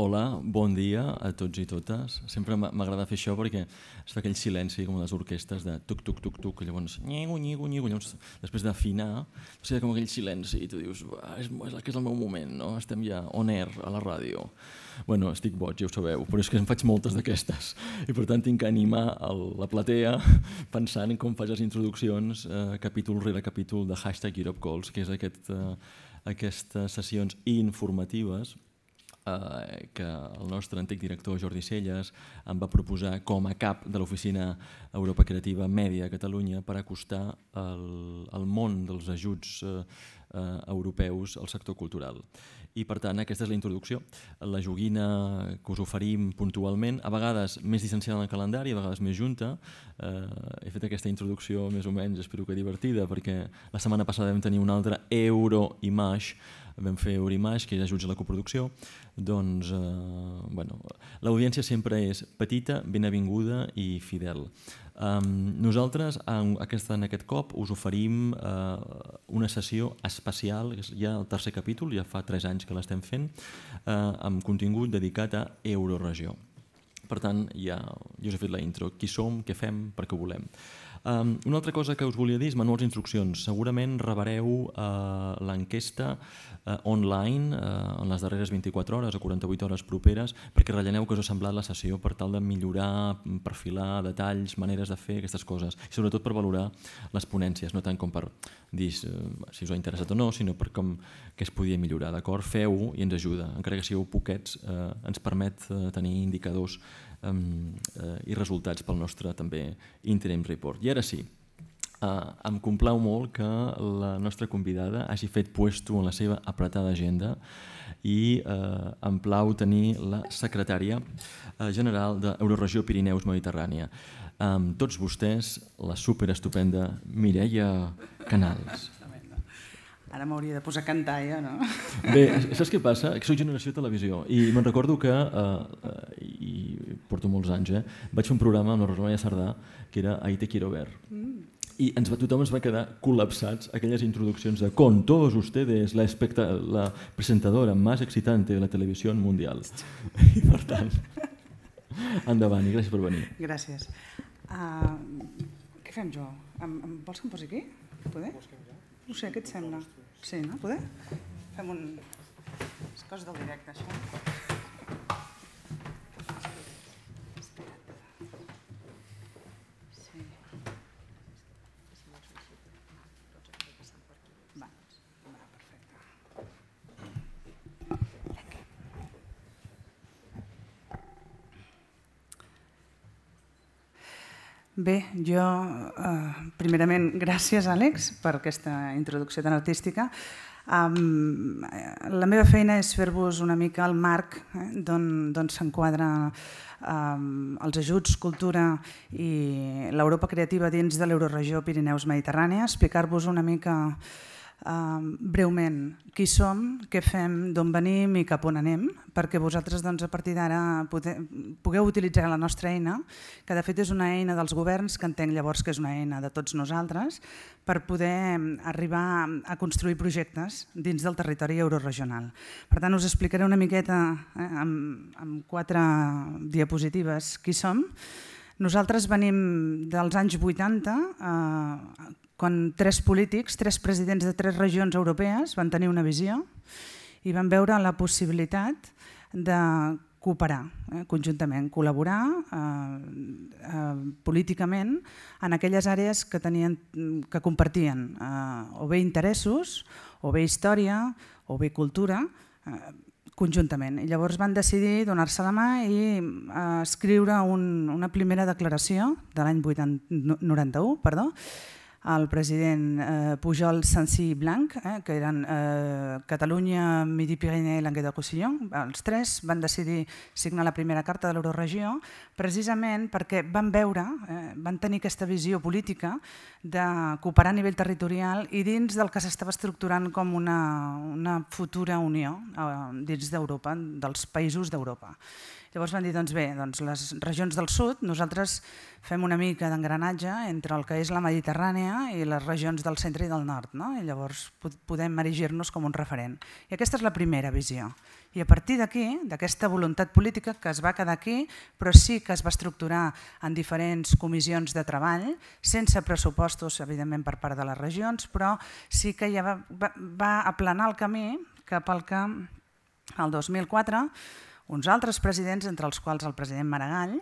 Hola, bon dia a tots i totes. Sempre m'agrada fer això perquè es fa aquell silenci com les orquestes de tuc, tuc, tuc, tuc, llavors nyigo, nyigo, nyigo, llavors després d'afinar, o sigui, com aquell silenci i tu dius, és, és, és el meu moment, no? estem ja on air, a la ràdio. Bueno, estic boig, ja ho sabeu, però és que en faig moltes d'aquestes i per tant tinc que animar el, la platea pensant en com faig les introduccions eh, capítol rere capítol de hashtag Europe Calls, que és aquest, eh, aquestes sessions informatives Eh, que el nostre antic director Jordi Celles em va proposar com a cap de l'Oficina Europa Creativa Mèdia a Catalunya per acostar el, el món dels ajuts eh, eh, europeus al sector cultural. I per tant, aquesta és la introducció, la joguina que us oferim puntualment, a vegades més distanciada en el calendari, a vegades més junta. Eh, he fet aquesta introducció més o menys, espero que divertida, perquè la setmana passada vam tenir un altre Euro Image vam fer Orimaix, que és ajuts a la coproducció, doncs eh, bueno, l'audiència sempre és petita, ben avinguda i fidel. Um, nosaltres, en, aquesta, en aquest cop, us oferim uh, una sessió especial, ja el tercer capítol, ja fa 3 anys que l'estem fent, uh, amb contingut dedicat a Euroregió. Per tant, ja, ja us he fet la intro. Qui som, què fem, per què volem. Um, una altra cosa que us volia dir és manuals d'instruccions. Segurament rebareu uh, l'enquesta uh, online uh, en les darreres 24 hores o 48 hores properes perquè relleneu que us ha semblat la sessió per tal de millorar, mm, perfilar detalls, maneres de fer aquestes coses i sobretot per valorar les ponències, no tant com per dir uh, si us ha interessat o no, sinó per com que es podia millorar. D'acord? Feu-ho i ens ajuda. Encara que sigueu poquets, uh, ens permet uh, tenir indicadors eh, i resultats pel nostre també interim report. I ara sí, eh, em complau molt que la nostra convidada hagi fet puesto en la seva apretada agenda i eh, em plau tenir la secretària eh, general d'Euroregió Pirineus Mediterrània. Amb tots vostès, la superestupenda Mireia Canals. Ara m'hauria de posar a cantar, ja, no? Bé, saps què passa? Que soc generació de televisió i me'n recordo que, eh, eh, i porto molts anys, eh, vaig fer un programa amb la Rosemary Sardà que era Ahí te quiero ver. Mm. I ens va, tothom ens va quedar col·lapsats aquelles introduccions de con todos ustedes, la, la presentadora más excitante de la televisió mundial. I per tant, endavant i gràcies per venir. Gràcies. Uh, què fem, jo? Em, em, vols que em posi aquí? Poder? No sé, què et sembla? Sí, no? Poder? Fem un... És cosa del directe, això. Bé, jo... Eh, primerament, gràcies, Àlex, per aquesta introducció tan artística. la meva feina és fer-vos una mica el marc eh, d'on s'enquadra els ajuts, cultura i l'Europa creativa dins de l'euroregió Pirineus Mediterrània, explicar-vos una mica breument, qui som, què fem, d'on venim i cap on anem, perquè vosaltres doncs, a partir d'ara pugueu utilitzar la nostra eina, que de fet és una eina dels governs, que entenc llavors que és una eina de tots nosaltres, per poder arribar a construir projectes dins del territori euroregional. Per tant, us explicaré una miqueta eh, amb, amb quatre diapositives qui som, nosaltres venim dels anys 80, eh, quan tres polítics, tres presidents de tres regions europees van tenir una visió i van veure la possibilitat de cooperar eh, conjuntament, col·laborar eh, eh políticament en aquelles àrees que, tenien, que compartien eh, o bé interessos, o bé història, o bé cultura, eh, conjuntament. I llavors van decidir donar-se la mà i eh, escriure un, una primera declaració de l'any 91, perdó, el president eh, Pujol Sancí i Blanc, eh, que eren eh, Catalunya, Midi-Pirineu i Languedoc-Roussillon. Els tres van decidir signar la primera carta de l'Euroregió precisament perquè van veure, eh, van tenir aquesta visió política de cooperar a nivell territorial i dins del que s'estava estructurant com una, una futura unió eh, dins d'Europa, dels països d'Europa. Llavors van dir, doncs bé, doncs les regions del sud, nosaltres fem una mica d'engranatge entre el que és la Mediterrània i les regions del centre i del nord, no? i llavors podem erigir-nos com un referent. I aquesta és la primera visió. I a partir d'aquí, d'aquesta voluntat política que es va quedar aquí, però sí que es va estructurar en diferents comissions de treball, sense pressupostos, evidentment, per part de les regions, però sí que ja va, va, va aplanar el camí cap al que el 2004 uns altres presidents, entre els quals el president Maragall,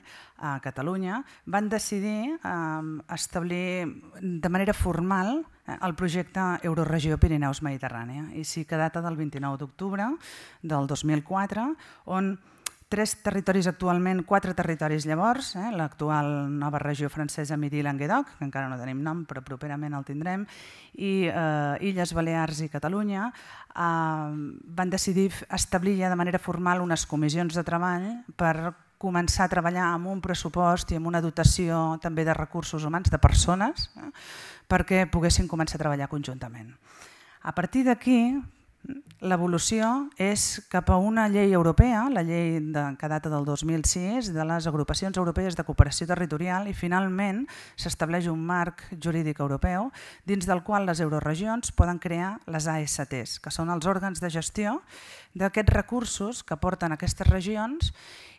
a Catalunya, van decidir eh, establir de manera formal eh, el projecte Euroregió Pirineus Mediterrània. I sí que data del 29 d'octubre del 2004, on tres territoris actualment, quatre territoris llavors, eh? l'actual nova regió francesa Midi-Languedoc, que encara no tenim nom, però properament el tindrem, i eh, Illes Balears i Catalunya, eh, van decidir establir ja de manera formal unes comissions de treball per començar a treballar amb un pressupost i amb una dotació també de recursos humans, de persones, eh? perquè poguessin començar a treballar conjuntament. A partir d'aquí, L'evolució és cap a una llei europea, la llei de, que data del 2006, de les agrupacions europees de cooperació territorial i finalment s'estableix un marc jurídic europeu dins del qual les euroregions poden crear les ASTs, que són els òrgans de gestió d'aquests recursos que porten aquestes regions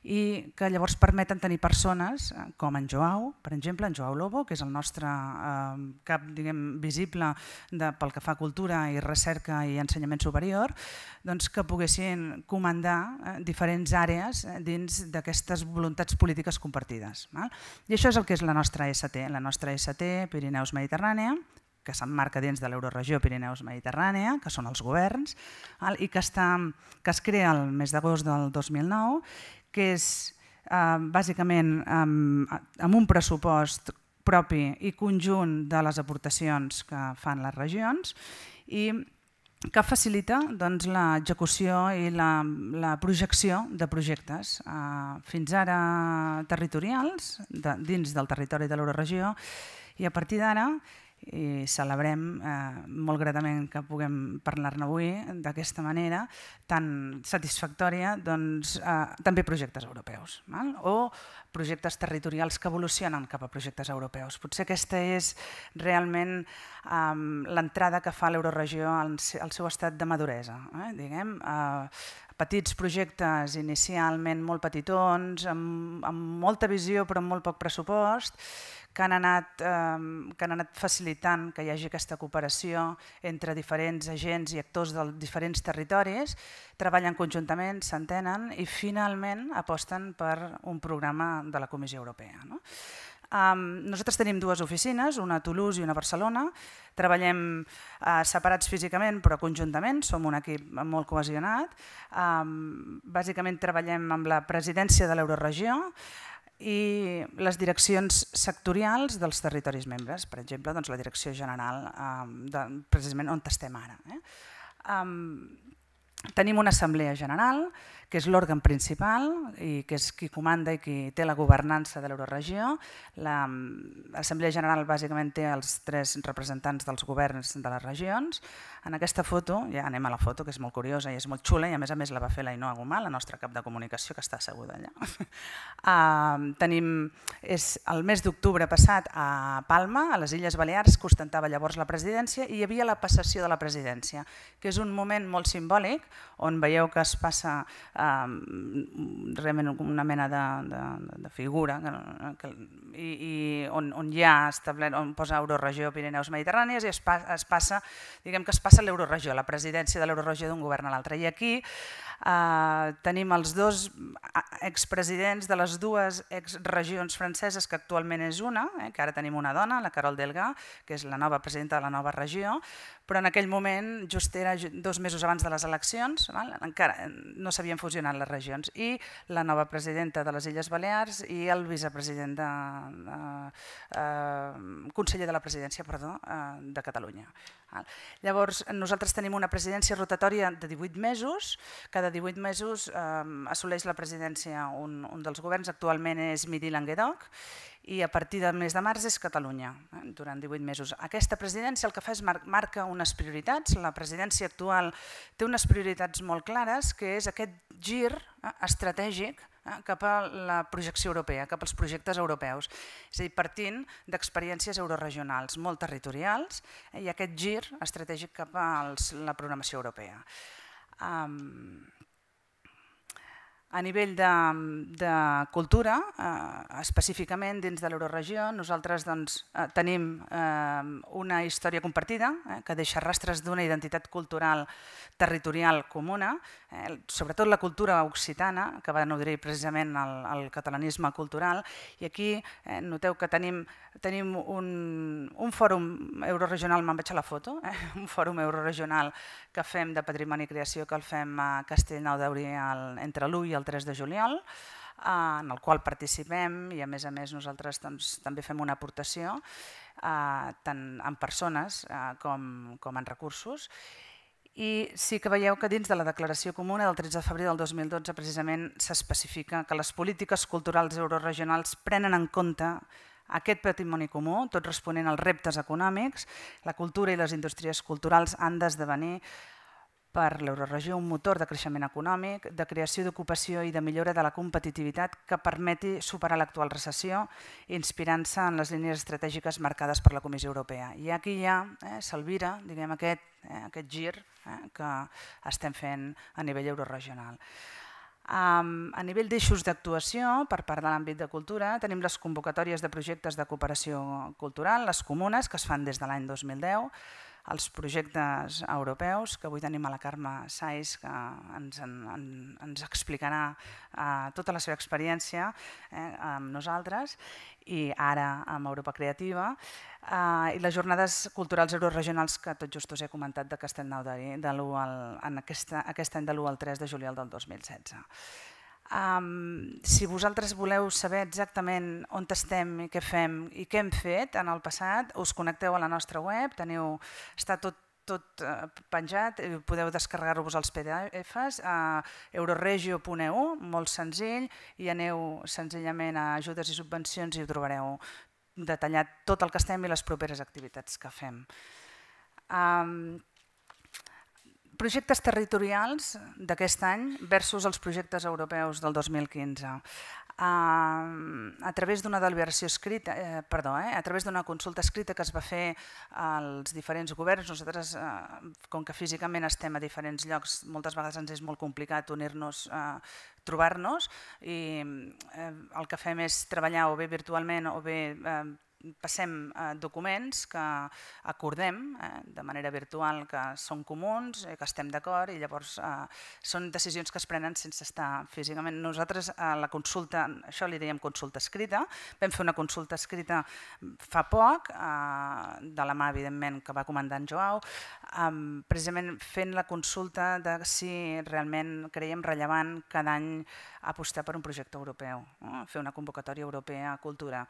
i que llavors permeten tenir persones eh, com en Joao, per exemple, en Joao Lobo, que és el nostre eh, cap diguem, visible de, pel que fa a cultura i recerca i ensenyament superior, doncs que poguessin comandar eh, diferents àrees dins d'aquestes voluntats polítiques compartides. Val? I això és el que és la nostra ST, la nostra ST Pirineus Mediterrània, que s'emmarca dins de l'euroregió Pirineus Mediterrània, que són els governs, i que, està, que es crea el mes d'agost del 2009, que és eh, bàsicament amb, amb un pressupost propi i conjunt de les aportacions que fan les regions i que facilita doncs, l'execució i la, la projecció de projectes eh, fins ara territorials, de, dins del territori de l'euroregió, i a partir d'ara i celebrem eh, molt gratament que puguem parlar-ne avui d'aquesta manera tan satisfactòria doncs, eh, també projectes europeus val? o projectes territorials que evolucionen cap a projectes europeus. Potser aquesta és realment eh, l'entrada que fa l'euroregió al, seu estat de maduresa. Eh? Diguem, eh, petits projectes inicialment molt petitons, amb, amb molta visió però amb molt poc pressupost, que han, anat, ehm, que han anat facilitant que hi hagi aquesta cooperació entre diferents agents i actors de diferents territoris, treballen conjuntament, s'entenen i finalment aposten per un programa de la Comissió Europea. No? Um, nosaltres tenim dues oficines, una a Toulouse i una a Barcelona. Treballem uh, separats físicament però conjuntament, som un equip molt cohesionat. Um, bàsicament treballem amb la presidència de l'Euroregió, i les direccions sectorials dels territoris membres, per exemple, doncs la direcció general, eh, de, precisament on estem ara. Eh? Tenim una assemblea general, que és l'òrgan principal i que és qui comanda i qui té la governança de l'euroregió. Mm, L'Assemblea General bàsicament té els tres representants dels governs de les regions. En aquesta foto, ja anem a la foto, que és molt curiosa i és molt xula, i a més a més la va fer la Inoa Gomà, la nostra cap de comunicació, que està asseguda allà. tenim, és el mes d'octubre passat a Palma, a les Illes Balears, que ostentava llavors la presidència i hi havia la passació de la presidència, que és un moment molt simbòlic on veieu que es passa ehm, realment una mena de, de, de figura que, que, i, i on, on hi ha establert, on posa Euroregió Pirineus Mediterrànies i es, passa, diguem que es passa l'Euroregió, la presidència de l'Euroregió d'un govern a l'altre. I aquí eh, tenim els dos expresidents de les dues exregions franceses, que actualment és una, eh, que ara tenim una dona, la Carol Delga, que és la nova presidenta de la nova regió, però en aquell moment, just era dos mesos abans de les eleccions, val? encara eh, no s'havien fusionat les regions, i la nova presidenta de les Illes Balears i el vicepresident de, de, eh, conseller de la presidència perdó, eh, de Catalunya. Val? Llavors, nosaltres tenim una presidència rotatòria de 18 mesos, cada 18 mesos eh, assoleix la presidència un, un dels governs, actualment és Midi Languedoc, i a partir del mes de març és Catalunya, eh, durant 18 mesos. Aquesta presidència el que fa és marca unes prioritats, la presidència actual té unes prioritats molt clares, que és aquest gir eh, estratègic eh, cap a la projecció europea, cap als projectes europeus. És a dir, partint d'experiències euroregionals molt territorials i aquest gir estratègic cap a la programació europea. A nivell de, de cultura, eh, específicament dins de l'euroregió, nosaltres doncs, eh, tenim eh, una història compartida eh, que deixa rastres d'una identitat cultural territorial comuna eh, sobretot la cultura occitana, que va nodrir precisament el, catalanisme cultural, i aquí eh, noteu que tenim, tenim un, un fòrum euroregional, me'n vaig a la foto, eh, un fòrum euroregional que fem de patrimoni i creació, que el fem a Castellnou d'Aurí entre l'1 i el 3 de juliol, eh, en el qual participem i a més a més nosaltres també fem una aportació eh, tant en persones eh, com, com en recursos i sí que veieu que dins de la Declaració Comuna del 13 de febrer del 2012 precisament s'especifica que les polítiques culturals euroregionals prenen en compte aquest patrimoni comú, tot responent als reptes econòmics, la cultura i les indústries culturals han d'esdevenir per l'euroregió un motor de creixement econòmic, de creació d'ocupació i de millora de la competitivitat que permeti superar l'actual recessió, inspirant-se en les línies estratègiques marcades per la Comissió Europea. I aquí ja eh, s'alvira, aquest, eh, aquest gir eh, que estem fent a nivell euroregional. a nivell d'eixos d'actuació, per part de l'àmbit de cultura, tenim les convocatòries de projectes de cooperació cultural, les comunes, que es fan des de l'any 2010, els projectes europeus, que avui tenim a la Carme Saiz, que ens, en, en, ens explicarà eh, tota la seva experiència eh, amb nosaltres, i ara amb Europa Creativa, eh, i les jornades culturals euroregionals que tot just us he comentat de Castellnau de, al, en aquesta, aquest any de l'1 al 3 de juliol del 2016. Um, si vosaltres voleu saber exactament on estem i què fem i què hem fet en el passat, us connecteu a la nostra web, teniu, està tot tot eh, penjat, podeu descarregar-vos els PDFs a euroregio.eu, molt senzill, i aneu senzillament a ajudes i subvencions i ho trobareu detallat tot el que estem i les properes activitats que fem. Um, projectes territorials d'aquest any versus els projectes europeus del 2015 ah, a través d'una deliberació escrita, eh, perdó, eh, a través d'una consulta escrita que es va fer als diferents governs. Nosaltres, eh, com que físicament estem a diferents llocs, moltes vegades ens és molt complicat unir-nos, eh, trobar-nos, i eh, el que fem és treballar o bé virtualment o bé eh, passem eh, documents que acordem eh, de manera virtual que són comuns, eh, que estem d'acord i llavors eh, són decisions que es prenen sense estar físicament. Nosaltres a la consulta, això li dèiem consulta escrita, vam fer una consulta escrita fa poc, eh, de la mà evidentment que va comandar en Joao, precisament fent la consulta de si realment creiem rellevant cada any apostar per un projecte europeu, fer una convocatòria europea a cultura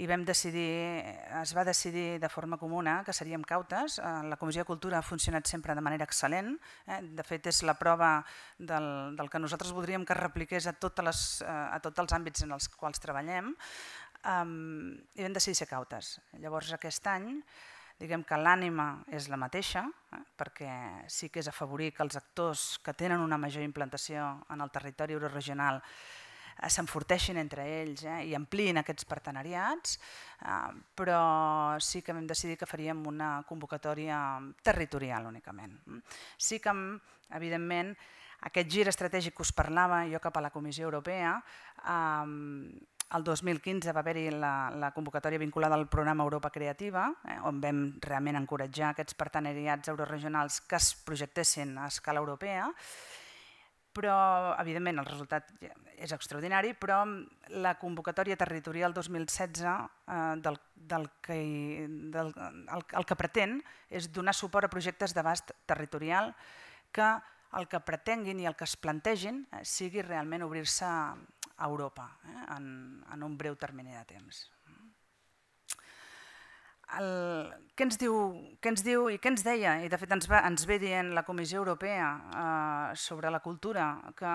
i vam decidir, es va decidir de forma comuna que seríem cautes. Eh, la Comissió de Cultura ha funcionat sempre de manera excel·lent. Eh? De fet, és la prova del, del que nosaltres voldríem que es repliqués a, totes les, eh, a tots els àmbits en els quals treballem. I vam decidir ser cautes. Llavors, aquest any, diguem que l'ànima és la mateixa, eh? perquè sí que és afavorir que els actors que tenen una major implantació en el territori euroregional regional s'enforteixin entre ells eh, i ampliïn aquests partenariats, eh, però sí que vam decidir que faríem una convocatòria territorial únicament. Sí que, evidentment, aquest gir estratègic que us parlava jo cap a la Comissió Europea, eh, el 2015 va haver-hi la, la convocatòria vinculada al programa Europa Creativa, eh, on vam realment encoratjar aquests partenariats euroregionals que es projectessin a escala europea, però evidentment el resultat és extraordinari, però la convocatòria territorial 2016 eh, del, del que, del, el, el que pretén és donar suport a projectes d'abast territorial que el que pretenguin i el que es plantegin eh, sigui realment obrir-se a Europa eh, en, en un breu termini de temps el, què, ens diu, què ens diu i què ens deia, i de fet ens, va, ens ve dient la Comissió Europea eh, sobre la cultura, que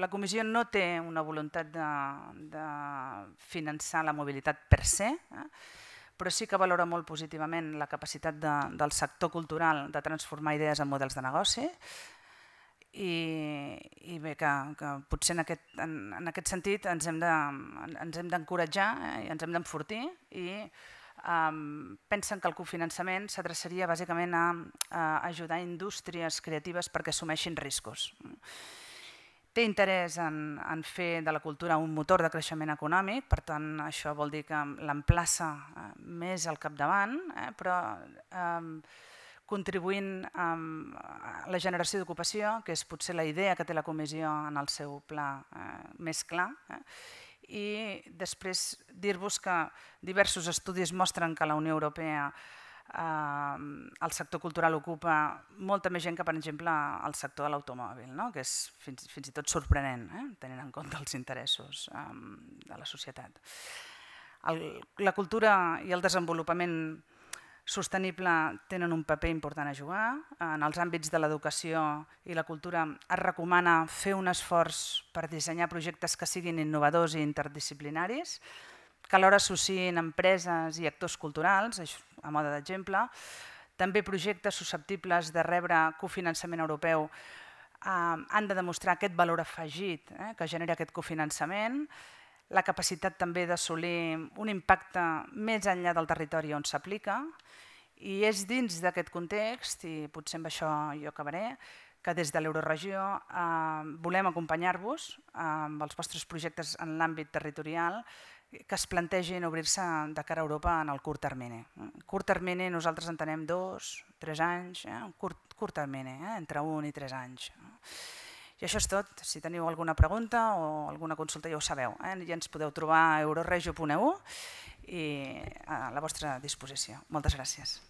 la Comissió no té una voluntat de, de finançar la mobilitat per se, eh, però sí que valora molt positivament la capacitat de, del sector cultural de transformar idees en models de negoci, i, i bé, que, que potser en aquest, en, en aquest sentit ens hem d'encoratjar de, ens hem eh, i ens hem d'enfortir i pensen que el cofinançament s'adreçaria bàsicament a, ajudar indústries creatives perquè assumeixin riscos. Té interès en, en fer de la cultura un motor de creixement econòmic, per tant, això vol dir que l'emplaça eh, més al capdavant, eh, però contribuint a eh, la generació d'ocupació, que és potser la idea que té la comissió en el seu pla eh, més clar, eh, i després dir-vos que diversos estudis mostren que la Unió Europea ehm, el sector cultural ocupa molta més gent que, per exemple, el sector de l'automòbil, no? que és fins, fins i tot sorprenent, eh? tenint en compte els interessos ehm, de la societat. la cultura i el desenvolupament sostenible tenen un paper important a jugar. En els àmbits de l'educació i la cultura es recomana fer un esforç per dissenyar projectes que siguin innovadors i interdisciplinaris, que alhora associïn empreses i actors culturals, a moda d'exemple, també projectes susceptibles de rebre cofinançament europeu eh, han de demostrar aquest valor afegit eh, que genera aquest cofinançament la capacitat també d'assolir un impacte més enllà del territori on s'aplica i és dins d'aquest context, i potser amb això jo acabaré, que des de l'Euroregió eh, volem acompanyar-vos eh, amb els vostres projectes en l'àmbit territorial que es plantegin obrir-se de cara a Europa en el curt termini. Curt termini nosaltres entenem dos, tres anys, eh? curt, termini, eh? entre un i tres anys. Eh? I això és tot. Si teniu alguna pregunta o alguna consulta ja ho sabeu. Eh? Ja ens podeu trobar a euroregio.eu i a la vostra disposició. Moltes gràcies.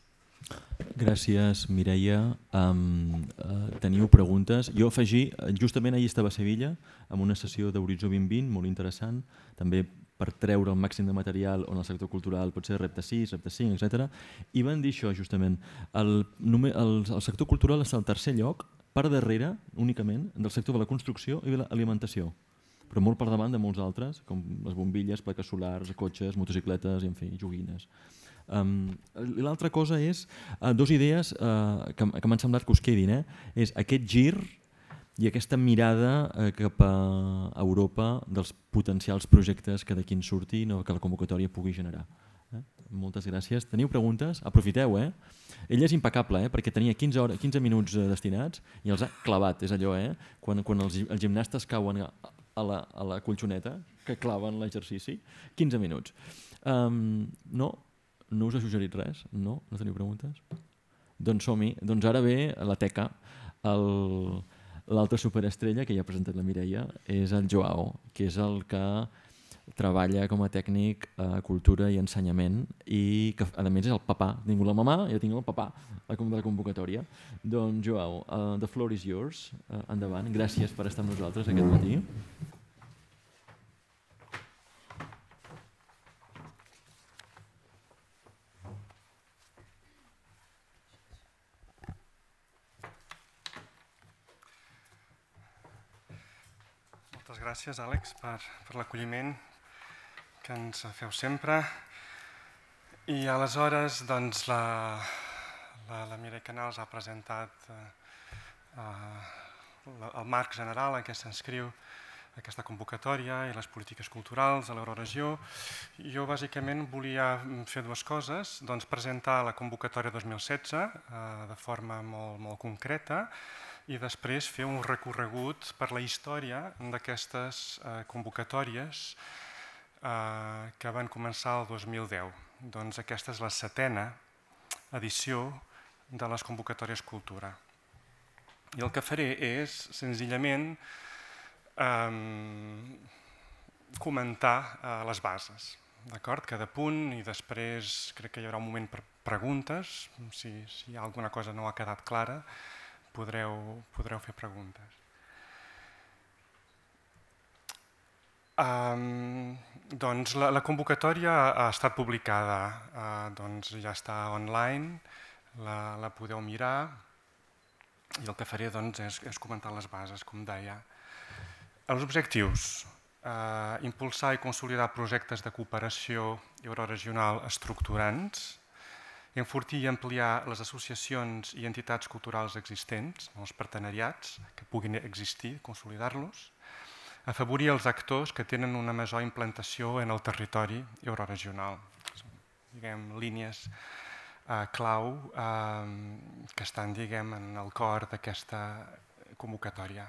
Gràcies, Mireia. Um, uh, teniu preguntes? Jo afegir, justament ahir estava a Sevilla amb una sessió d'Horitzó 2020 molt interessant, també per treure el màxim de material on el sector cultural pot ser repte 6, repte 5, etc. I van dir això, justament. El, el, el sector cultural és el tercer lloc per darrere, únicament, del sector de la construcció i de l'alimentació, però molt per davant de molts altres, com les bombilles, plaques solars, cotxes, motocicletes i, en fi, joguines. Um, L'altra cosa és, uh, eh, dues idees uh, que, que m'han semblat que us quedin, eh? és aquest gir i aquesta mirada eh, cap a Europa dels potencials projectes que de quin surtin o que la convocatòria pugui generar. Eh? Moltes gràcies. Teniu preguntes? Aprofiteu, eh? Ell és impecable, eh? perquè tenia 15, hores, 15 minuts eh, destinats i els ha clavat, és allò, eh? quan, quan els, els gimnastes cauen a la, a la colxoneta, que claven l'exercici, 15 minuts. Um, no, no us he suggerit res? No? No teniu preguntes? Doncs som-hi. Doncs ara ve la teca. el, L'altra superestrella que ja ha presentat la Mireia és el Joao, que és el que treballa com a tècnic a eh, cultura i ensenyament i que a més és el papà, tinc la mamà i jo tinc el papà a com de la convocatòria doncs Joao, uh, the floor is yours uh, endavant, gràcies per estar amb nosaltres aquest matí Moltes gràcies, Àlex, per, per l'acolliment que ens feu sempre. I aleshores doncs, la, la, la Mireia Canals ha presentat eh, eh, el marc general en què s'inscriu aquesta convocatòria i les polítiques culturals a l'euroregió. Jo bàsicament volia fer dues coses, doncs presentar la convocatòria 2016 eh, de forma molt, molt concreta i després fer un recorregut per la història d'aquestes eh, convocatòries Eh, que van començar el 2010. Doncs aquesta és la setena edició de les convocatòries Cultura. I el que faré és, senzillament, comentar eh, les bases. D'acord? Cada punt i després crec que hi haurà un moment per preguntes. Si, si alguna cosa no ha quedat clara, podreu, podreu fer preguntes. Um, doncs la, la convocatòria ha estat publicada, uh, doncs ja està online, la, la podeu mirar i el que faré doncs, és, és comentar les bases, com deia. Els objectius. Uh, impulsar i consolidar projectes de cooperació euroregional estructurants, enfortir i ampliar les associacions i entitats culturals existents, els partenariats que puguin existir, consolidar-los, afavorir els actors que tenen una major implantació en el territori euroregional. Diguem, línies eh, clau eh, que estan diguem, en el cor d'aquesta convocatòria.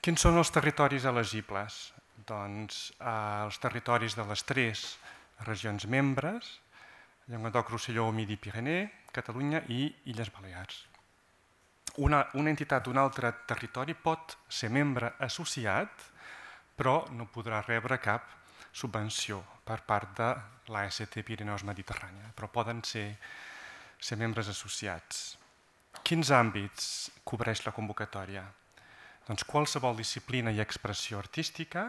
Quins són els territoris elegibles? Doncs eh, els territoris de les tres regions membres, Llenguadoc, Rosselló, Midi, Pirineu, Catalunya i Illes Balears una, una entitat d'un altre territori pot ser membre associat, però no podrà rebre cap subvenció per part de l'AST Pirineus Mediterrània, però poden ser, membres associats. Quins àmbits cobreix la convocatòria? Doncs qualsevol disciplina i expressió artística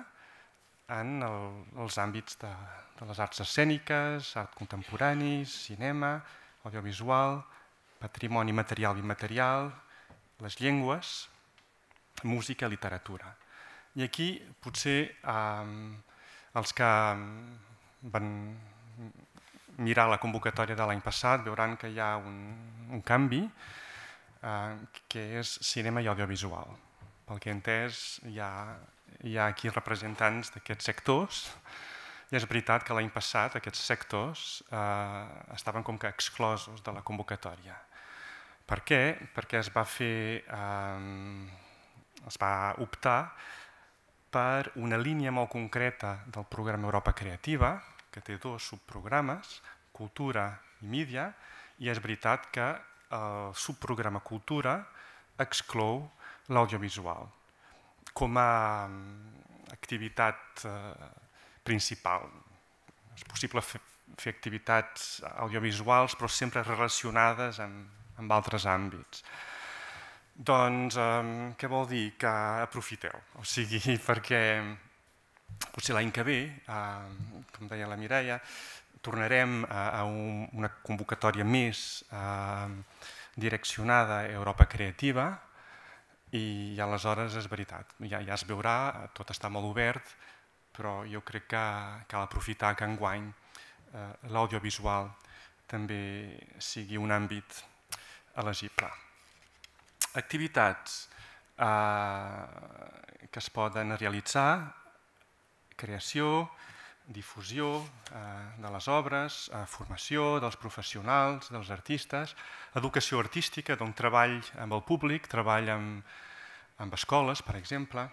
en els àmbits de, de les arts escèniques, art contemporani, cinema, audiovisual, patrimoni material i immaterial, les llengües, música, literatura. I aquí potser eh, els que mm, van mirar la convocatòria de l'any passat veuran que hi ha un, un canvi eh, que és cinema i audiovisual. Pel que he entès hi ha, hi ha aquí representants d'aquests sectors i és veritat que l'any passat aquests sectors eh, estaven com que exclosos de la convocatòria. Per què? Perquè es va fer... Eh, es va optar per una línia molt concreta del programa Europa Creativa, que té dos subprogrames, Cultura i Mídia, i és veritat que el subprograma Cultura exclou l'audiovisual com a ehm, activitat eh, principal. És possible fer, fer activitats audiovisuals, però sempre relacionades amb en altres àmbits. Doncs ehm, què vol dir? Que aprofiteu. O sigui, perquè potser l'any que ve, ehm, com deia la Mireia, tornarem a, una convocatòria més ehm, direccionada a Europa Creativa i, aleshores és veritat, ja, ja es veurà, tot està molt obert, però jo crec que cal aprofitar que enguany eh, l'audiovisual també sigui un àmbit elegible. Activitats eh, que es poden realitzar, creació, difusió eh, de les obres, eh, formació dels professionals, dels artistes, educació artística, d'on treball amb el públic, treball amb, amb escoles, per exemple,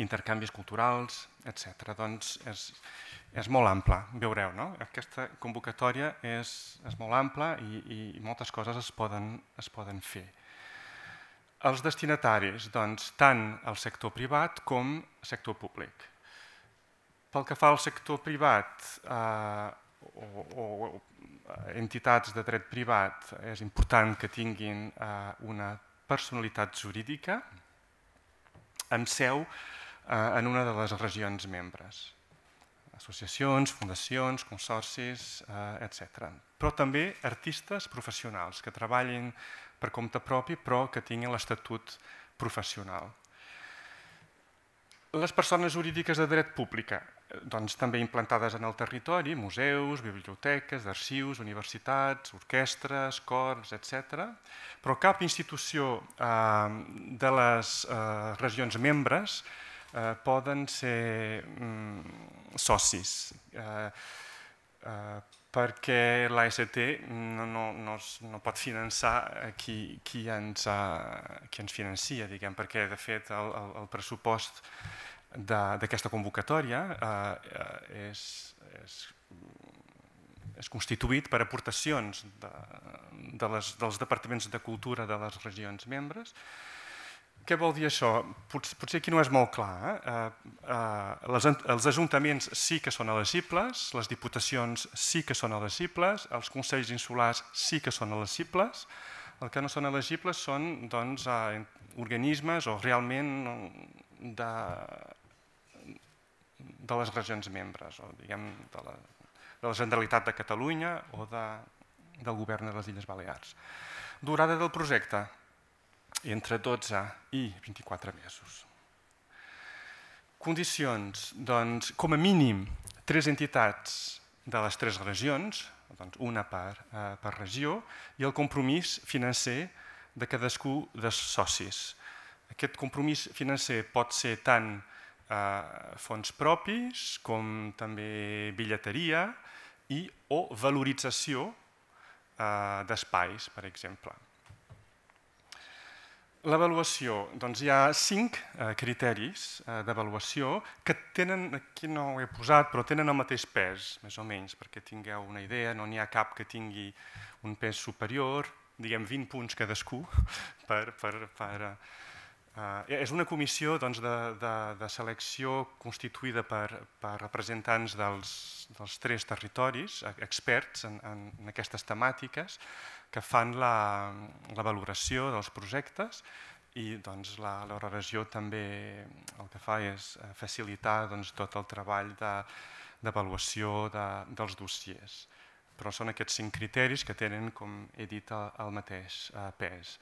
intercanvis culturals, etc. Doncs és, és molt ampla, veureu, no? Aquesta convocatòria és, és molt ampla i, i moltes coses es poden, es poden fer. Els destinataris, doncs, tant el sector privat com el sector públic. Pel que fa al sector privat eh, o, o, entitats de dret privat, és important que tinguin eh, una personalitat jurídica amb seu eh, en una de les regions membres associacions, fundacions, consorcis, eh, etc. Però també artistes professionals que treballin per compte propi però que tinguin l'estatut professional. Les persones jurídiques de dret públic, eh, doncs, també implantades en el territori, museus, biblioteques, arxius, universitats, orquestres, cors, etc. Però cap institució eh, de les eh, regions membres eh, poden ser mm, socis, eh, eh, perquè l'AST no, no, no, no pot finançar eh, qui, qui, ens, ha, eh, qui ens financia, diguem, perquè de fet el, el, el pressupost d'aquesta convocatòria eh, eh, és, és, és constituït per aportacions de, de les, dels departaments de cultura de les regions membres, què vol dir això? Potser, aquí no és molt clar. Eh? Eh, eh els ajuntaments sí que són elegibles, les diputacions sí que són elegibles, els consells insulars sí que són elegibles. El que no són elegibles són doncs, eh, organismes o realment mm, de, de les regions membres, o de la, de la Generalitat de Catalunya o de, del govern de les Illes Balears. Durada del projecte, entre 12 i 24 mesos. Condicions, doncs, com a mínim, tres entitats de les tres regions, doncs una per, eh, per regió, i el compromís financer de cadascú dels socis. Aquest compromís financer pot ser tant eh, fons propis com també bitlleteria i o valorització eh, d'espais, per exemple. L'avaluació, doncs hi ha cinc eh, criteris eh, d'avaluació que tenen, aquí no ho he posat, però tenen el mateix pes, més o menys, perquè tingueu una idea, no n'hi ha cap que tingui un pes superior, diguem 20 punts cadascú. Per, per, per, eh, és una comissió doncs, de, de, de selecció constituïda per, per representants dels, dels tres territoris, eh, experts en, en aquestes temàtiques, que fan la, la valoració dels projectes i doncs, la, la regió també el que fa és eh, facilitar doncs, tot el treball d'avaluació de, de, dels dossiers. Però són aquests cinc criteris que tenen, com he dit, el, el mateix eh, pes.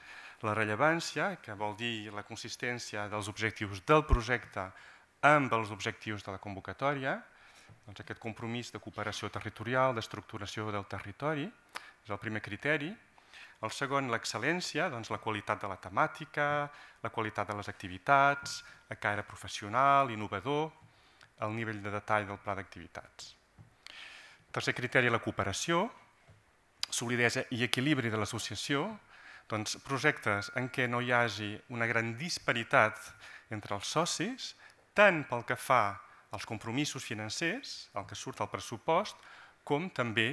La rellevància, que vol dir la consistència dels objectius del projecte amb els objectius de la convocatòria, doncs aquest compromís de cooperació territorial, d'estructuració del territori, és el primer criteri. El segon, l'excel·lència, doncs la qualitat de la temàtica, la qualitat de les activitats, a caire professional, innovador, el nivell de detall del pla d'activitats. Tercer criteri, la cooperació, solidesa i equilibri de l'associació, doncs projectes en què no hi hagi una gran disparitat entre els socis, tant pel que fa als compromisos financers, el que surt al pressupost, com també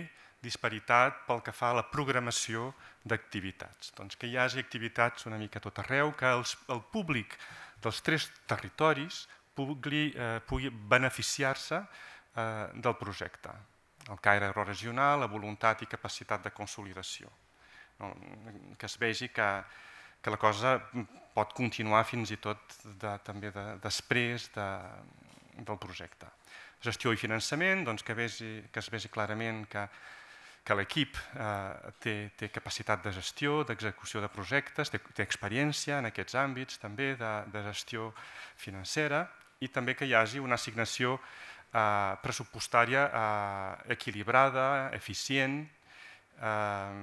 disparitat pel que fa a la programació d'activitats. Doncs que hi hagi activitats una mica tot arreu, que els, el públic dels tres territoris pugui, eh, pugui beneficiar-se eh, del projecte. El caire regional, la voluntat i capacitat de consolidació. No? Que es vegi que, que la cosa pot continuar fins i tot de, també de, després de, del projecte gestió i finançament, doncs que, vegi, que es vegi clarament que que l'equip eh, té, té capacitat de gestió, d'execució de projectes, té, experiència en aquests àmbits també de, de gestió financera i també que hi hagi una assignació eh, pressupostària eh, equilibrada, eficient eh,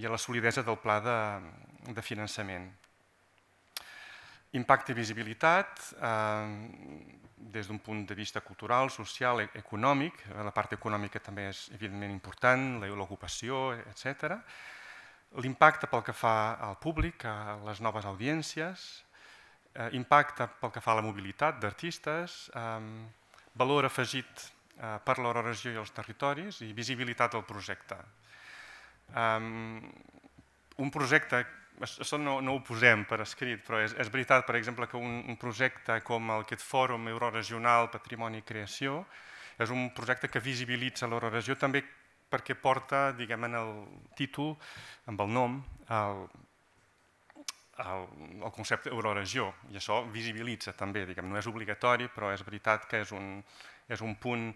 i a la solidesa del pla de, de finançament. Impacte i visibilitat, eh, des d'un punt de vista cultural, social, e-, econòmic, eh, la part econòmica també és evidentment important, l'ocupació, e-, etc. L'impacte pel que fa al públic, a les noves audiències, eh, impacte pel que fa a la mobilitat d'artistes, eh, valor afegit per la regió i els territoris i visibilitat del projecte. un projecte això no, no ho posem per escrit, però és, és veritat, per exemple, que un, un projecte com el, aquest Fòrum Euroregional Patrimoni i Creació és un projecte que visibilitza l'euroregió també perquè porta, diguem, en el títol, amb el nom, el, el, el concepte euroregió, i això visibilitza també, diguem, no és obligatori, però és veritat que és un, és un punt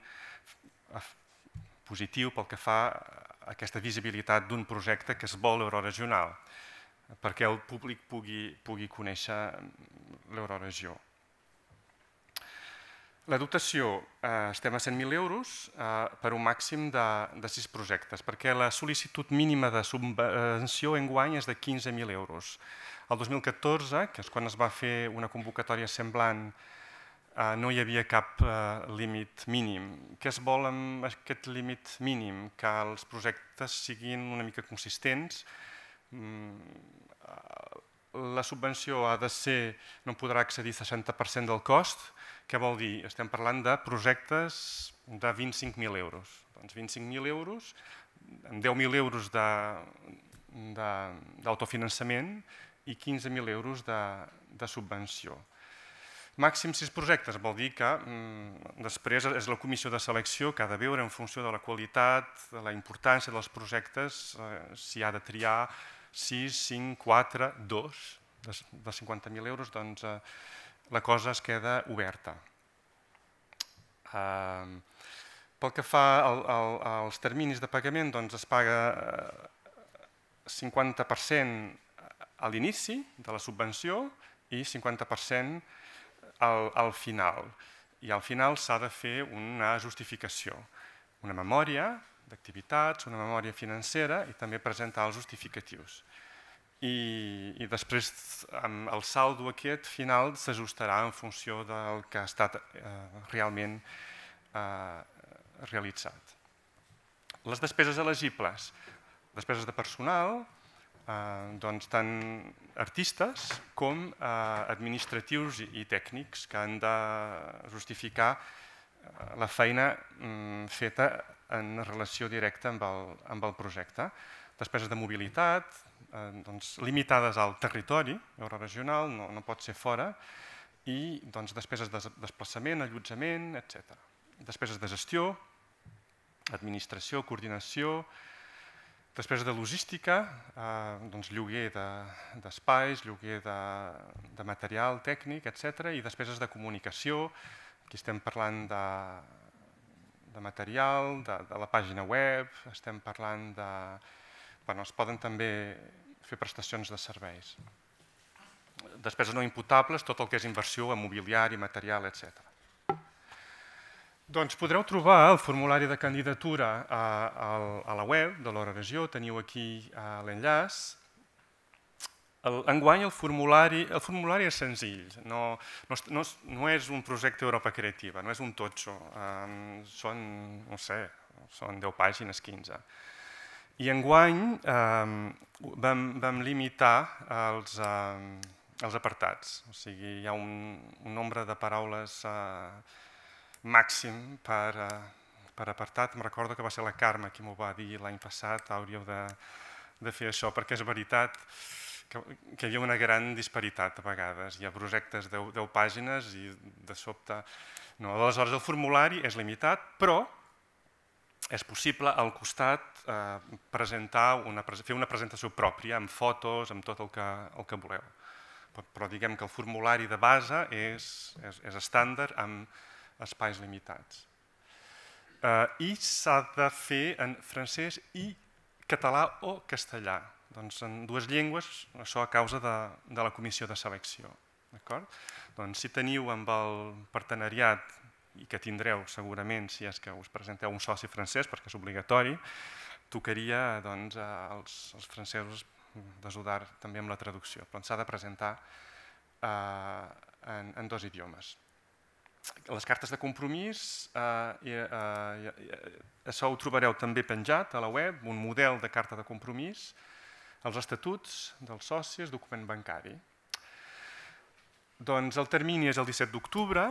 positiu pel que fa a aquesta visibilitat d'un projecte que es vol euroregional. regional perquè el públic pugui, pugui conèixer l'euroregió. La dotació, eh, estem a 100.000 euros eh, per un màxim de, de 6 projectes, perquè la sol·licitud mínima de subvenció en guany és de 15.000 euros. El 2014, que és quan es va fer una convocatòria semblant, eh, no hi havia cap eh, límit mínim. Què es vol amb aquest límit mínim? Que els projectes siguin una mica consistents, Mm, eh, la subvenció ha de ser, no podrà accedir 60% del cost, què vol dir? Estem parlant de projectes de 25.000 euros. Doncs 25.000 euros, amb 10.000 euros d'autofinançament i 15.000 euros de, de subvenció. Màxim sis projectes, vol dir que mm, després és la comissió de selecció que ha de veure en funció de la qualitat, de la importància dels projectes, eh, si ha de triar 6, 5, 4, 2 de 50.000 euros, doncs eh, la cosa es queda oberta. Eh, pel que fa al, al, als terminis de pagament, doncs es paga 50% eh, a l'inici de la subvenció i 50% al, al final. I al final s'ha de fer una justificació, una memòria d'activitats, una memòria financera i també presentar els justificatius. I, i després amb el saldo aquest final s'ajustarà en funció del que ha estat eh, realment eh, realitzat. Les despeses elegibles. Despeses de personal, eh, doncs, tant artistes com eh, administratius i, tècnics que han de justificar la feina mm, feta en relació directa amb el, amb el projecte. Despeses de mobilitat, eh, doncs, limitades al territori euroregional, no, no pot ser fora, i doncs, despeses de desplaçament, allotjament, etc. Despeses de gestió, administració, coordinació, Després de logística, eh, doncs lloguer d'espais, lloguer de, de material tècnic, etc. i despeses de comunicació, Aquí estem parlant de, de material, de, de la pàgina web, estem parlant de... Bueno, es poden també fer prestacions de serveis. Despeses no imputables, tot el que és inversió en mobiliari, material, etc. Doncs podreu trobar el formulari de candidatura eh, a, a la web de l'Hora Regió, teniu aquí eh, l'enllaç, el, enguany el formulari, el formulari és senzill, no, no, no, no és un projecte Europa Creativa, no és un totxo, um, són, no sé, són 10 pàgines, 15. I enguany um, vam, vam limitar els, um, els apartats, o sigui, hi ha un, un nombre de paraules uh, màxim per, uh, per apartat. Em recordo que va ser la Carme qui m'ho va dir l'any passat, hauríeu de, de fer això, perquè és veritat, que, que hi havia una gran disparitat a vegades. Hi ha projectes de 10 pàgines i de sobte... No, aleshores, el formulari és limitat, però és possible al costat eh, presentar una, fer una presentació pròpia, amb fotos, amb tot el que, el que voleu. Però, però diguem que el formulari de base és, és, és estàndard amb espais limitats. Eh, I s'ha de fer en francès i català o castellà doncs, en dues llengües, això a causa de, de la comissió de selecció. Doncs, si teniu amb el partenariat, i que tindreu segurament si és que us presenteu un soci francès, perquè és obligatori, tocaria doncs, als, als francesos d'ajudar també amb la traducció, però s'ha de presentar eh, en, en dos idiomes les cartes de compromís, eh, eh, eh, això ho trobareu també penjat a la web, un model de carta de compromís, els estatuts dels socis, document bancari. Doncs el termini és el 17 d'octubre.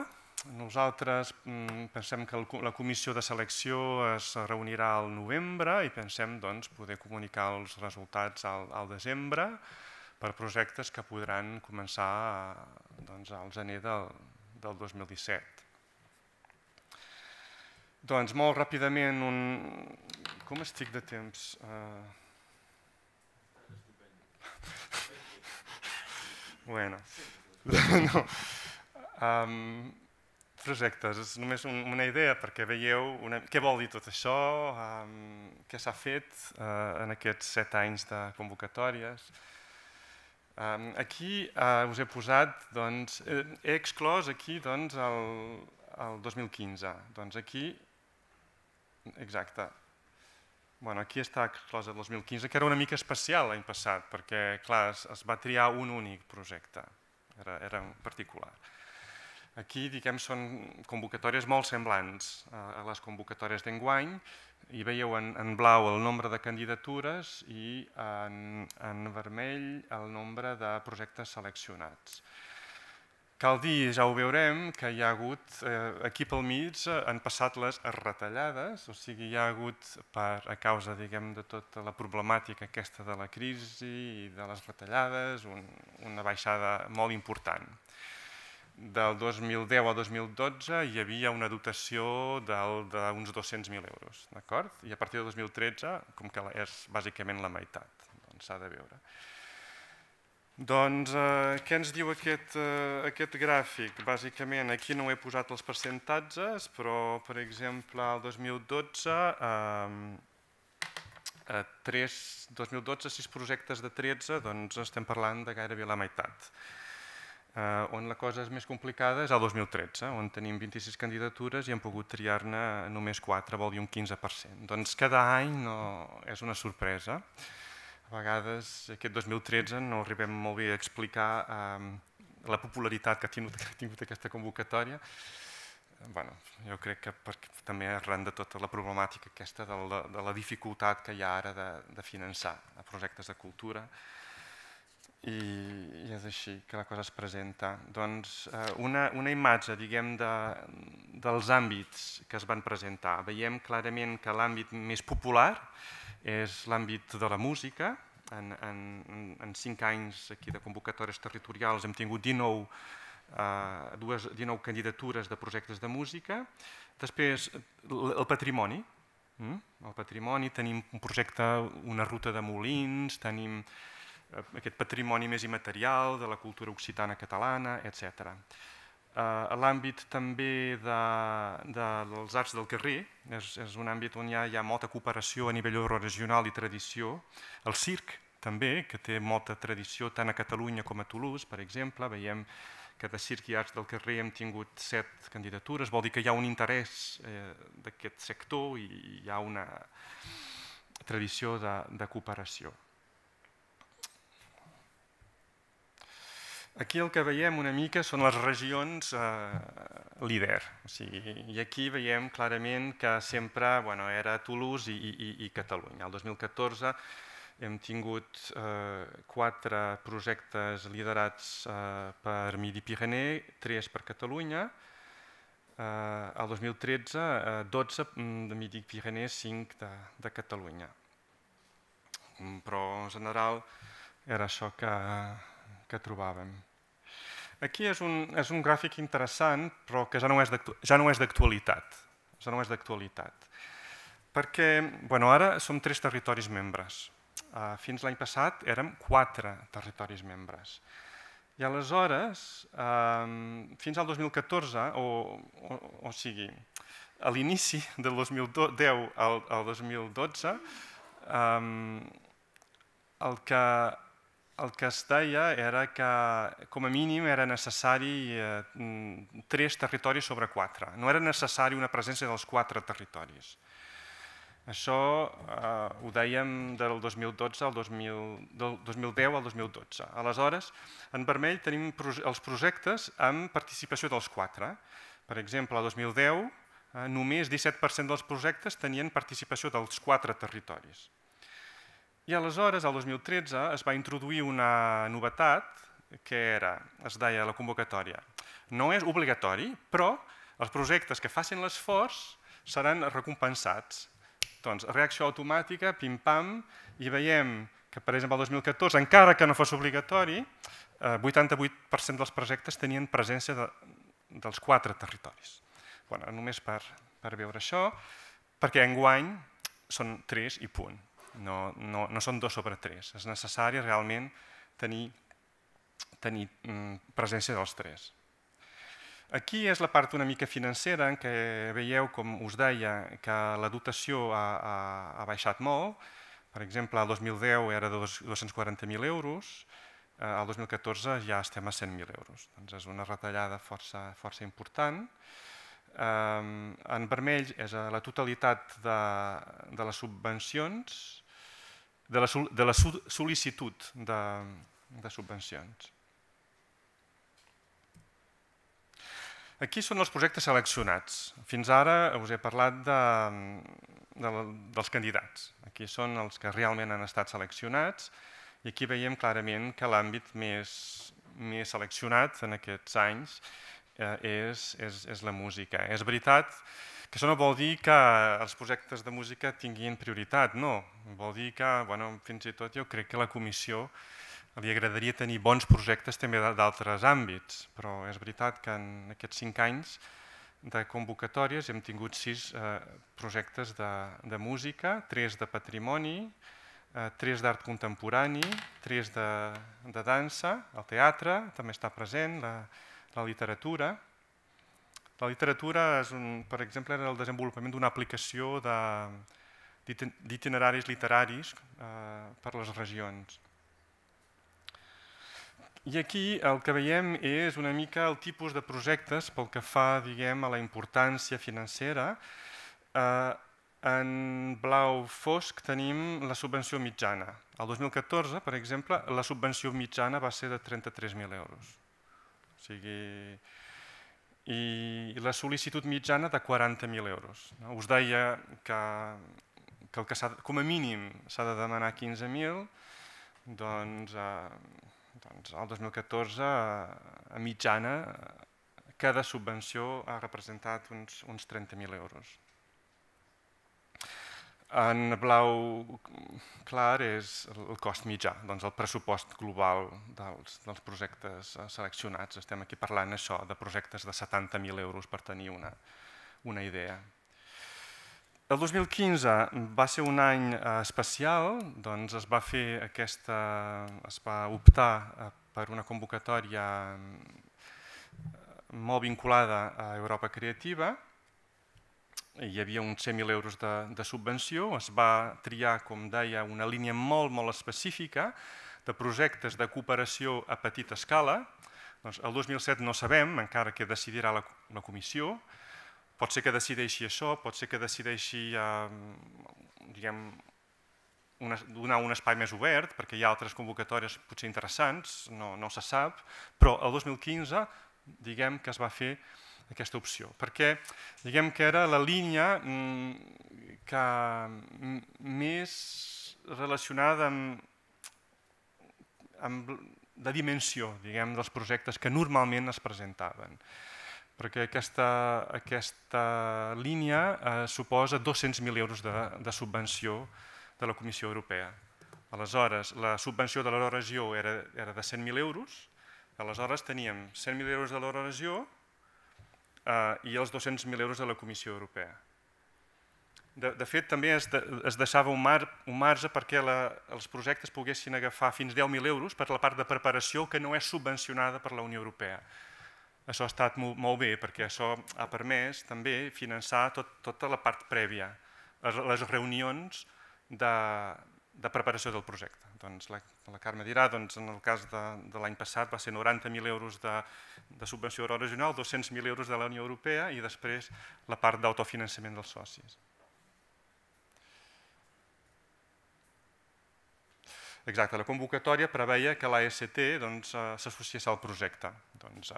Nosaltres mm, pensem que la comissió de selecció es reunirà al novembre i pensem doncs, poder comunicar els resultats al, al desembre per projectes que podran començar doncs, al gener del, del 2017. Doncs molt ràpidament, un... com estic de temps? Uh... Bueno. no. Um, projectes, és només un, una idea perquè veieu una, què vol dir tot això, um, què s'ha fet uh, en aquests set anys de convocatòries. Um, aquí uh, us he posat, doncs, he exclòs aquí doncs, el, el 2015. Doncs aquí, exacte, bueno, aquí està exclosa el 2015, que era una mica especial l'any passat, perquè clar, es, es va triar un únic projecte, era, era particular. Aquí, diguem, són convocatòries molt semblants a les convocatòries d'enguany, i veieu en, en blau el nombre de candidatures i en, en vermell el nombre de projectes seleccionats. Cal dir, ja ho veurem, que hi ha hagut, eh, aquí pel mig eh, han passat les retallades, o sigui, hi ha hagut, per, a causa diguem, de tota la problemàtica aquesta de la crisi i de les retallades, un, una baixada molt important. Del 2010 al 2012 hi havia una dotació d'uns 200.000 euros, d'acord? I a partir del 2013, com que és bàsicament la meitat, doncs s'ha de veure. Doncs eh, què ens diu aquest, eh, aquest gràfic? Bàsicament, aquí no he posat els percentatges, però, per exemple, el 2012, eh, 3, 2012 6 projectes de 13, doncs estem parlant de gairebé la meitat. Eh, on la cosa és més complicada és el 2013, on tenim 26 candidatures i hem pogut triar-ne només 4, vol dir un 15%. Doncs cada any no, és una sorpresa. Eh, a vegades, aquest 2013, no arribem molt bé a explicar ehm, la popularitat que ha tingut, que ha tingut aquesta convocatòria. Bueno, jo crec que per, també arran de tota la problemàtica aquesta de la, de la dificultat que hi ha ara de, de finançar projectes de cultura, i, i és així que la cosa es presenta. Doncs eh, una, una imatge, diguem, de, dels àmbits que es van presentar. Veiem clarament que l'àmbit més popular és l'àmbit de la música. En, en, en cinc anys aquí de convocatòries territorials hem tingut 19, eh, dues, 19 candidatures de projectes de música. Després, el patrimoni, mm? el patrimoni, tenim un projecte, una ruta de molins, tenim Eh, aquest patrimoni més immaterial de la cultura occitana catalana, etc. Uh, eh, L'àmbit també de, de, dels arts del carrer és, és un àmbit on hi ha, hi ha molta cooperació a nivell regional i tradició. El circ també, que té molta tradició tant a Catalunya com a Toulouse, per exemple, veiem que de circ i arts del carrer hem tingut set candidatures, vol dir que hi ha un interès eh, d'aquest sector i hi ha una tradició de, de cooperació. Aquí el que veiem una mica són les regions eh, líder. O sigui, I aquí veiem clarament que sempre bueno, era Toulouse i, i, i Catalunya. El 2014 hem tingut eh, quatre projectes liderats eh, per Midi-Pyrénées, tres per Catalunya, eh, el 2013 eh, 12 mm, de Midi-Pyrénées, 5 de, de Catalunya. Però en general era això que que trobàvem. Aquí és un, és un gràfic interessant, però que ja no és d'actualitat. Ja no és d'actualitat. Ja no Perquè bueno, ara som tres territoris membres. Ah, fins l'any passat érem quatre territoris membres. I aleshores, ehm, fins al 2014, o, o, o sigui, a l'inici del 2010 al, al 2012, ehm, el que el que es deia era que com a mínim era necessari eh, tres territoris sobre quatre. No era necessari una presència dels quatre territoris. Això eh, ho dèiem del 2012 al 2000, del 2010 al 2012. Aleshores, en vermell tenim els projectes amb participació dels quatre. Per exemple, el 2010 eh, només 17% dels projectes tenien participació dels quatre territoris. I aleshores, el 2013, es va introduir una novetat que era, es deia la convocatòria. No és obligatori, però els projectes que facin l'esforç seran recompensats. Doncs, reacció automàtica, pim-pam, i veiem que, per exemple, el 2014, encara que no fos obligatori, 88% eh, dels projectes tenien presència de, dels quatre territoris. Bueno, només per, per veure això, perquè enguany són 3 i punt. No, no, no són dos sobre tres. És necessari realment tenir, tenir mm, presència dels tres. Aquí és la part una mica financera en què veieu, com us deia, que la dotació ha, ha, ha baixat molt. Per exemple, el 2010 era de 240.000 euros, eh, el 2014 ja estem a 100.000 euros. Doncs és una retallada força, força important. En vermell és eh, la totalitat de, de les subvencions, de la, de la sol·licitud de, de subvencions. Aquí són els projectes seleccionats. Fins ara us he parlat de, de, dels candidats. Aquí són els que realment han estat seleccionats i aquí veiem clarament que l'àmbit més, més seleccionat en aquests anys eh, és, és, és la música. És veritat que que això no vol dir que els projectes de música tinguin prioritat, no. Vol dir que, bueno, fins i tot jo crec que la comissió li agradaria tenir bons projectes també d'altres àmbits, però és veritat que en aquests cinc anys de convocatòries hem tingut sis eh, projectes de, de música, tres de patrimoni, eh, tres d'art contemporani, tres de, de dansa, el teatre també està present, la, la literatura, la literatura, és un, per exemple, era el desenvolupament d'una aplicació d'itineraris literaris eh, per les regions. I aquí el que veiem és una mica el tipus de projectes pel que fa diguem, a la importància financera. Eh, en blau fosc tenim la subvenció mitjana. El 2014, per exemple, la subvenció mitjana va ser de 33.000 euros. O sigui, i la sol·licitud mitjana de 40.000 euros. Us deia que, que, el que com a mínim s'ha de demanar 15.000, doncs, eh, doncs el 2014 eh, a mitjana cada subvenció ha representat uns, uns 30.000 euros. En blau clar és el cost mitjà, doncs el pressupost global dels, dels projectes eh, seleccionats. Estem aquí parlant això de projectes de 70.000 euros per tenir una, una idea. El 2015 va ser un any eh, especial, doncs es va fer aquesta, es va optar eh, per una convocatòria molt vinculada a Europa Creativa hi havia uns 100.000 euros de, de subvenció, es va triar, com deia, una línia molt, molt específica de projectes de cooperació a petita escala. Doncs el 2007 no sabem, encara que decidirà la, la comissió, pot ser que decideixi això, pot ser que decideixi eh, diguem, una, donar un espai més obert, perquè hi ha altres convocatòries potser interessants, no, no se sap, però el 2015 diguem que es va fer aquesta opció, perquè diguem que era la línia mm, que mm, més relacionada amb, amb la dimensió diguem, dels projectes que normalment es presentaven perquè aquesta, aquesta línia eh, suposa 200.000 euros de, de subvenció de la Comissió Europea. Aleshores, la subvenció de l'Euroregió era, era de 100.000 euros, aleshores teníem 100.000 euros de l'Euroregió eh, i els 200.000 euros de la Comissió Europea. De, de fet, també es, es deixava un, mar, un marge perquè els projectes poguessin agafar fins 10.000 euros per la part de preparació que no és subvencionada per la Unió Europea. Això ha estat molt, molt bé perquè això ha permès també finançar tot, tota la part prèvia, les reunions de, de preparació del projecte. Doncs la, la Carme dirà, doncs, en el cas de, de l'any passat va ser 90.000 euros de, de subvenció regional, 200.000 euros de la Unió Europea i després la part d'autofinançament dels socis. Exacte, la convocatòria preveia que l'AST doncs, eh, s'associés doncs, al projecte. Doncs, eh,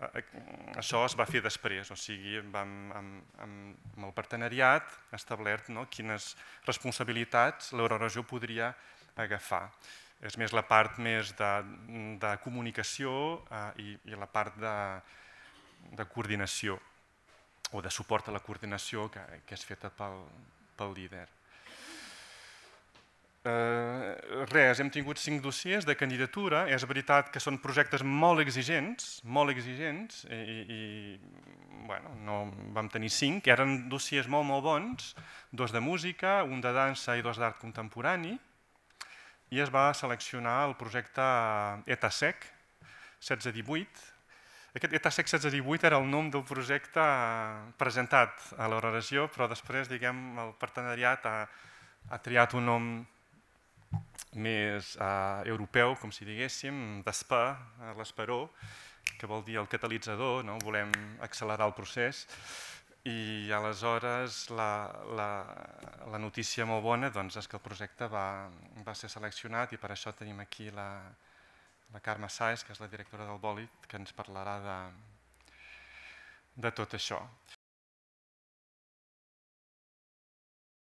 eh, eh, això es va fer després, o sigui, vam, amb, amb, el partenariat establert no, quines responsabilitats l'Euroregió podria agafar. És més la part més de, de comunicació eh, i, i la part de, de coordinació o de suport a la coordinació que, que és feta pel, pel líder. Eh, res, hem tingut cinc dossiers de candidatura, és veritat que són projectes molt exigents, molt exigents, i, i bueno, no, vam tenir cinc, que eren dossiers molt, molt bons, dos de música, un de dansa i dos d'art contemporani, i es va seleccionar el projecte ETASEC 1618. Aquest ETASEC 1618 era el nom del projecte presentat a l'oració, però després, diguem, el partenariat ha, ha triat un nom més eh, europeu, com si diguéssim, d'espar, eh, l'esperó, que vol dir el catalitzador, no? volem accelerar el procés, i aleshores la, la, la notícia molt bona doncs, és que el projecte va, va ser seleccionat i per això tenim aquí la, la Carme Saez, que és la directora del Bòlit, que ens parlarà de, de tot això.